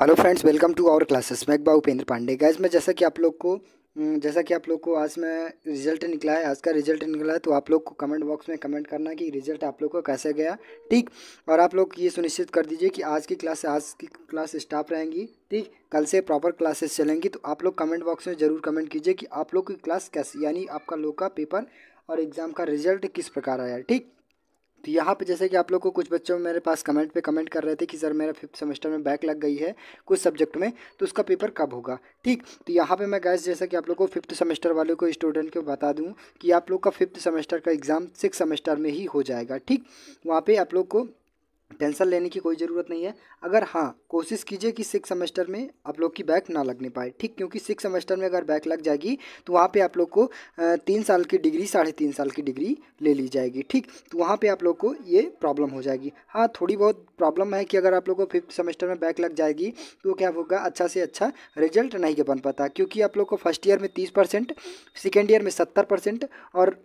hello friends welcome to our classes मैं Babu Upendra Pandey gas मैं जैसा कि आप लोग को हम्म, जैसा कि आप लोग को आज में रिजल्ट निकला है आज का रिजल्ट निकला है तो आप लोग को कमेंट बॉक्स में कमेंट करना कि रिजल्ट आप लोग का कैसे गया ठीक और आप लोग ये सुनिश्चित कर दीजिए कि आज की क्लास आज की क्लास स्टाफ रहेंगी ठीक कल से प्रॉपर क्लासेस चलेंगी तो आप लोग कमेंट बॉक्स में ज़रूर कमेंट कीजिए कि आप लोग की क्लास कैसे यानी आपका लोग का पेपर और एग्ज़ाम का रिजल्ट किस प्रकार आया ठीक तो यहाँ पे जैसे कि आप लोग को कुछ बच्चों मेरे पास कमेंट पे कमेंट कर रहे थे कि सर मेरा फिफ्थ सेमेस्टर में बैक लग गई है कुछ सब्जेक्ट में तो उसका पेपर कब होगा ठीक तो यहाँ पे मैं गैस जैसा कि आप लोग को फिफ्थ सेमेस्टर वाले को स्टूडेंट को बता दूँ कि आप लोग का फिफ्थ सेमेस्टर का एग्ज़ाम सिक्स सेमेस्टर में ही हो जाएगा ठीक वहाँ पर आप लोग को टेंशन लेने की कोई ज़रूरत नहीं है अगर हाँ कोशिश कीजिए कि सिक्स सेमेस्टर में आप लोग की बैक ना लगने पाए ठीक क्योंकि सिक्स सेमेस्टर में अगर बैक लग जाएगी तो वहाँ पे आप लोग को तीन साल की डिग्री साढ़े तीन साल की डिग्री ले ली जाएगी ठीक तो वहाँ पे आप लोग को ये प्रॉब्लम हो जाएगी हाँ थोड़ी बहुत प्रॉब्लम है कि अगर आप लोग को फिफ्थ सेमेस्टर में बैक लग जाएगी तो क्या होगा अच्छा से अच्छा रिजल्ट नहीं बन पाता क्योंकि आप लोग को फर्स्ट ईयर में तीस परसेंट सेकेंड ईयर में सत्तर परसेंट और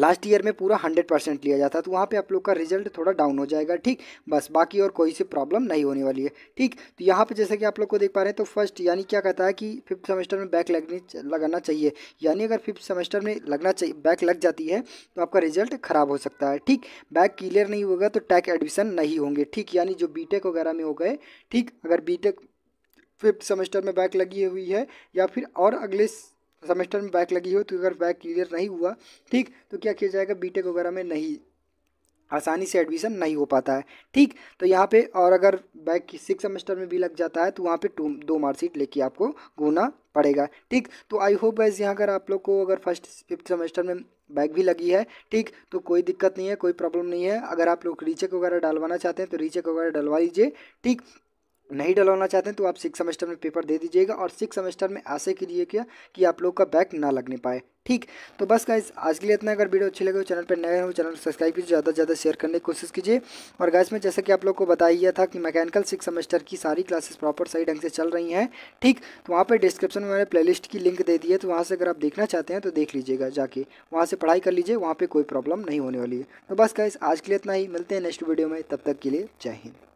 लास्ट ईयर में पूरा हंड्रेड परसेंट लिया जाता तो वहाँ पे आप लोग का रिजल्ट थोड़ा डाउन हो जाएगा ठीक बस बाकी और कोई सी प्रॉब्लम नहीं होने वाली है ठीक तो यहाँ पे जैसे कि आप लोग को देख पा रहे हैं तो फर्स्ट यानी क्या कहता है कि फिफ्थ सेमेस्टर में बैक लगनी लगाना चाहिए यानी अगर फिफ्थ सेमेस्टर में लगना चाहिए बैक लग जाती है तो आपका रिजल्ट ख़राब हो सकता है ठीक बैक क्लियर नहीं होगा तो टैक एडमिशन नहीं होंगे ठीक यानी जो बी वगैरह में हो गए ठीक अगर बी फिफ्थ सेमेस्टर में बैक लगी हुई है या फिर और अगले सेमेस्टर में बैक लगी हो तो अगर बैक क्लियर नहीं हुआ ठीक तो क्या किया जाएगा बीटेक वगैरह में नहीं आसानी से एडमिशन नहीं हो पाता है ठीक तो यहाँ पे और अगर बैक सिक्स सेमेस्टर में भी लग जाता है तो वहाँ पे टू दो मार्कशीट लेके आपको घूमना पड़ेगा ठीक तो आई होप वैसे यहाँ अगर आप लोग को अगर फर्स्ट फिफ्थ सेमेस्टर में बैक भी लगी है ठीक तो कोई दिक्कत नहीं है कोई प्रॉब्लम नहीं है अगर आप लोग रीचेक वगैरह डालवाना चाहते हैं तो रीचेक वगैरह डलवा लीजिए ठीक नहीं डलवाना चाहते हैं तो आप सिक्स सेमेस्टर में पेपर दे दीजिएगा और सिक्स सेमेस्टर में के लिए क्या कि आप लोग का बैक ना लगने पाए ठीक तो बस गाइज आज के लिए इतना अगर वीडियो अच्छी लगे चैनल पर नए हो चैनल सब्सक्राइब कीजिए ज़्यादा से ज़्यादा शेयर करने की कोशिश कीजिए और गाइज में जैसे कि आप लोग को बताया था कि मैकेनिकल सिक्स सेमेस्टर की सारी क्लासेस प्रॉपर सही ढंग से चल रही हैं ठीक तो वहाँ पर डिस्क्रिप्शन में मैंने प्ले की लिंक दे दी है तो वहाँ से अगर आप देखना चाहते हैं तो देख लीजिएगा जाके वहाँ से पढ़ाई कर लीजिए वहाँ पर कोई प्रॉब्लम नहीं होने वाली है तो बस गाइज आज के लिए इतना ही मिलते हैं नेक्स्ट वीडियो में तब तक के लिए जय हिंद